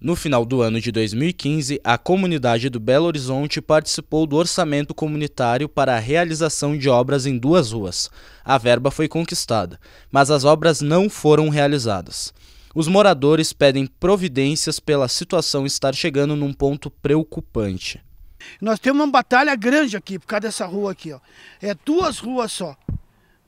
No final do ano de 2015, a comunidade do Belo Horizonte participou do orçamento comunitário para a realização de obras em duas ruas. A verba foi conquistada, mas as obras não foram realizadas. Os moradores pedem providências pela situação estar chegando num ponto preocupante. Nós temos uma batalha grande aqui por causa dessa rua aqui, ó. É duas ruas só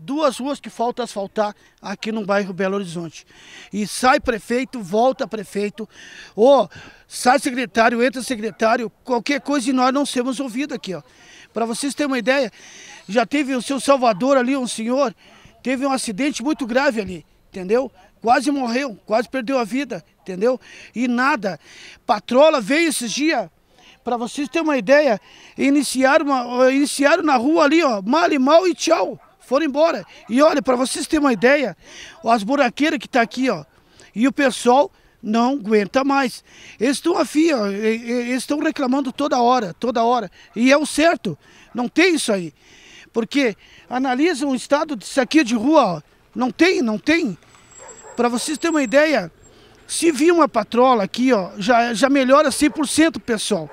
duas ruas que falta asfaltar aqui no bairro Belo Horizonte. E sai prefeito, volta prefeito, ou sai secretário, entra secretário, qualquer coisa e nós não sermos ouvidos aqui. Para vocês terem uma ideia, já teve o seu Salvador ali, um senhor, teve um acidente muito grave ali, entendeu? Quase morreu, quase perdeu a vida, entendeu? E nada. Patrola veio esses dias, para vocês terem uma ideia, iniciaram, uma, iniciaram na rua ali, ó, mal e mal e tchau foram embora. E olha, para vocês terem uma ideia, as buraqueiras que tá aqui, ó, e o pessoal não aguenta mais. Eles estão afim, eles estão reclamando toda hora, toda hora. E é o certo, não tem isso aí. Porque analisa o estado disso aqui de rua, ó, não tem, não tem. Para vocês terem uma ideia, se vir uma patrola aqui, ó, já, já melhora 100%, pessoal.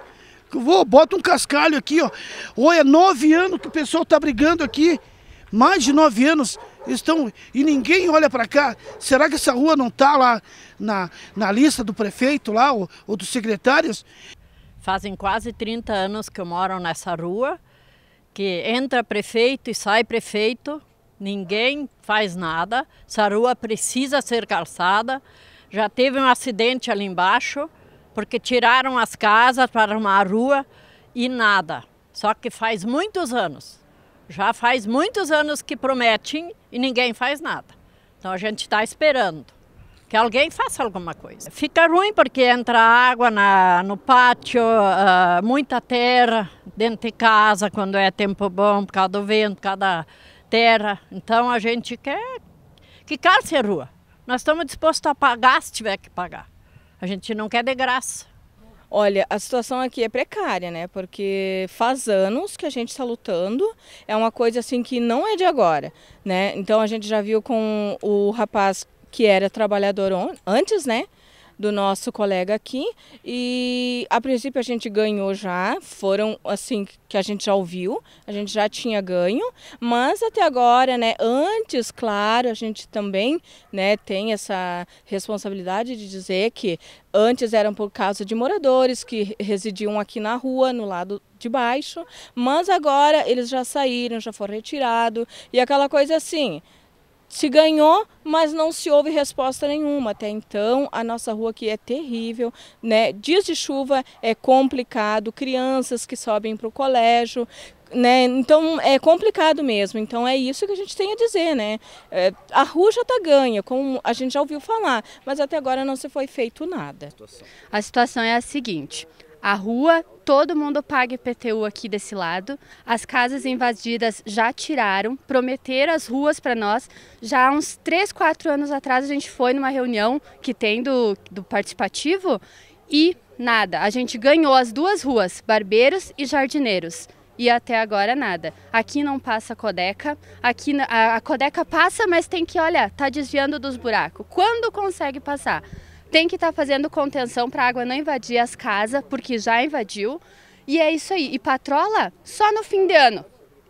Vou, bota um cascalho aqui, ó. Ou é nove anos que o pessoal tá brigando aqui mais de nove anos estão e ninguém olha para cá. Será que essa rua não está lá na, na lista do prefeito lá ou, ou, dos secretários? Fazem quase 30 anos que eu moro nessa rua, que entra prefeito e sai prefeito, ninguém faz nada. Essa rua precisa ser calçada. Já teve um acidente ali embaixo, porque tiraram as casas para uma rua e nada. Só que faz muitos anos. Já faz muitos anos que prometem e ninguém faz nada. Então a gente está esperando que alguém faça alguma coisa. Fica ruim porque entra água na, no pátio, uh, muita terra dentro de casa quando é tempo bom, por causa do vento, por causa da terra. Então a gente quer que calce a rua. Nós estamos dispostos a pagar se tiver que pagar. A gente não quer de graça. Olha, a situação aqui é precária, né? Porque faz anos que a gente está lutando, é uma coisa assim que não é de agora, né? Então a gente já viu com o rapaz que era trabalhador antes, né? do nosso colega aqui. E a princípio a gente ganhou já, foram assim que a gente já ouviu, a gente já tinha ganho, mas até agora, né, antes, claro, a gente também, né, tem essa responsabilidade de dizer que antes eram por causa de moradores que residiam aqui na rua, no lado de baixo, mas agora eles já saíram, já foram retirados e aquela coisa assim, se ganhou, mas não se houve resposta nenhuma até então. A nossa rua aqui é terrível, né? Dias de chuva é complicado, crianças que sobem para o colégio, né? Então é complicado mesmo. Então é isso que a gente tem a dizer, né? É, a rua já está ganha, como a gente já ouviu falar, mas até agora não se foi feito nada. A situação é a seguinte: a rua, todo mundo paga IPTU aqui desse lado. As casas invadidas já tiraram, prometeram as ruas para nós. Já há uns 3, 4 anos atrás a gente foi numa reunião que tem do, do participativo e nada. A gente ganhou as duas ruas, Barbeiros e Jardineiros e até agora nada. Aqui não passa a codeca, aqui a, a codeca passa, mas tem que, olha, tá desviando dos buracos. Quando consegue passar? Tem que estar tá fazendo contenção para a água não invadir as casas, porque já invadiu. E é isso aí. E patrola só no fim de ano.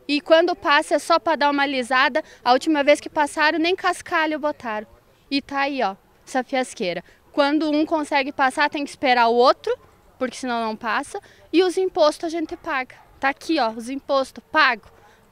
E quando passa é só para dar uma lisada. A última vez que passaram, nem cascalho botaram. E tá aí, ó, essa fiasqueira. Quando um consegue passar, tem que esperar o outro, porque senão não passa. E os impostos a gente paga. Tá aqui, ó, os impostos pago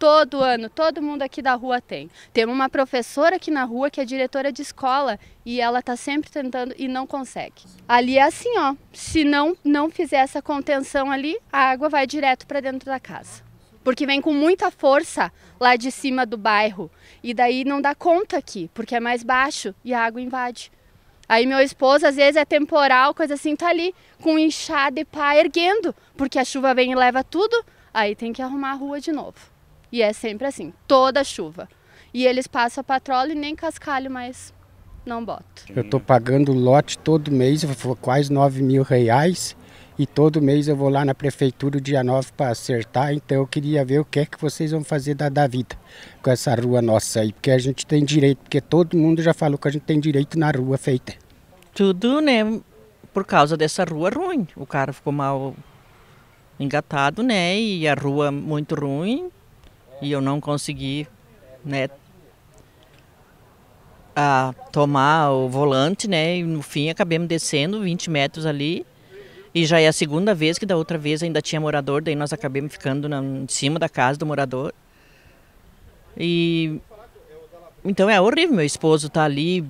todo ano, todo mundo aqui da rua tem. Temos uma professora aqui na rua que é diretora de escola e ela está sempre tentando e não consegue. Ali é assim, ó, se não não fizer essa contenção ali, a água vai direto para dentro da casa. Porque vem com muita força lá de cima do bairro e daí não dá conta aqui, porque é mais baixo e a água invade. Aí meu esposo, às vezes é temporal, coisa assim, tá ali com enxada e pá erguendo, porque a chuva vem e leva tudo, aí tem que arrumar a rua de novo. E é sempre assim, toda chuva. E eles passam a patrola e nem cascalho mais não boto. Eu estou pagando lote todo mês, quase 9 mil reais. E todo mês eu vou lá na prefeitura dia 9 para acertar, então eu queria ver o que é que vocês vão fazer da, da vida com essa rua nossa aí, porque a gente tem direito, porque todo mundo já falou que a gente tem direito na rua feita. Tudo, né, por causa dessa rua ruim. O cara ficou mal engatado, né, e a rua muito ruim, e eu não consegui né, a tomar o volante, né? E no fim acabamos descendo 20 metros ali. E já é a segunda vez que da outra vez ainda tinha morador, daí nós acabamos ficando na, em cima da casa do morador. E então é horrível, meu esposo tá ali,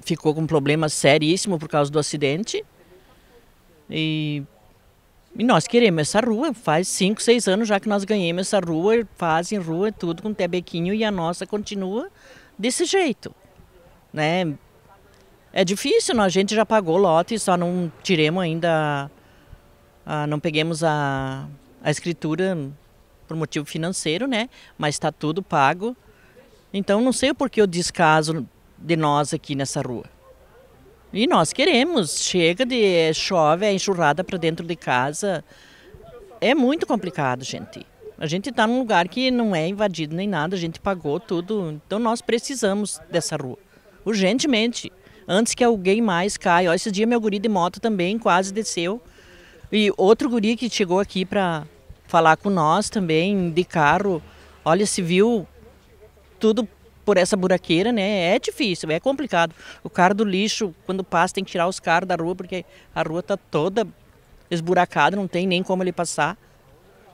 ficou com um problema seríssimo por causa do acidente. E e nós queremos essa rua, faz 5, 6 anos já que nós ganhamos essa rua, fazem rua, tudo com tebequinho e a nossa continua desse jeito. Né? É difícil, nós, a gente já pagou lote, só não tiremos ainda, a, não peguemos a, a escritura por motivo financeiro, né? Mas está tudo pago. Então não sei o porquê o descaso de nós aqui nessa rua. E nós queremos, chega de eh, chove, é enxurrada para dentro de casa. É muito complicado, gente. A gente está num lugar que não é invadido nem nada, a gente pagou tudo. Então nós precisamos dessa rua, urgentemente. Antes que alguém mais caia. Esse dia meu guri de moto também quase desceu. E outro guri que chegou aqui para falar com nós também, de carro, olha, se viu tudo por essa buraqueira, né? É difícil, é complicado. O carro do lixo, quando passa, tem que tirar os carros da rua, porque a rua tá toda esburacada, não tem nem como ele passar.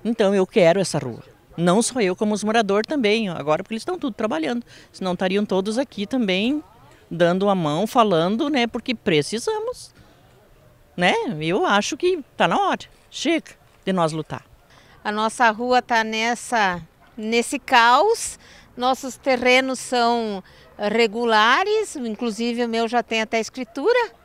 Então eu quero essa rua. Não só eu, como os moradores também, agora porque eles estão tudo trabalhando. Senão estariam todos aqui também dando a mão, falando, né? Porque precisamos. Né? Eu acho que está na hora. Chega de nós lutar. A nossa rua tá nessa nesse caos, nossos terrenos são regulares, inclusive o meu já tem até escritura.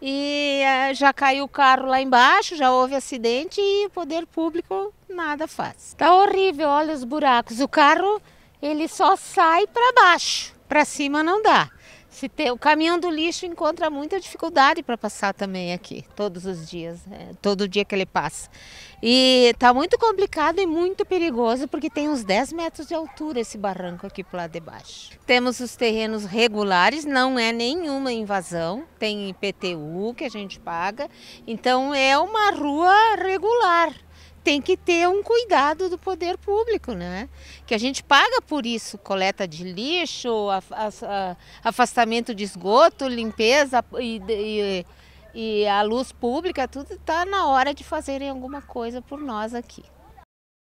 E eh, já caiu o carro lá embaixo, já houve acidente e o poder público nada faz. Tá horrível, olha os buracos. O carro ele só sai para baixo, para cima não dá. Se tem, o caminhão do lixo encontra muita dificuldade para passar também aqui, todos os dias, é, todo dia que ele passa. E está muito complicado e muito perigoso, porque tem uns 10 metros de altura esse barranco aqui para lá de baixo. Temos os terrenos regulares, não é nenhuma invasão, tem IPTU que a gente paga, então é uma rua regular tem que ter um cuidado do poder público, né? Que a gente paga por isso, coleta de lixo, ah, afastamento de esgoto, limpeza e, e, e a luz pública, tudo está na hora de fazerem alguma coisa por nós aqui.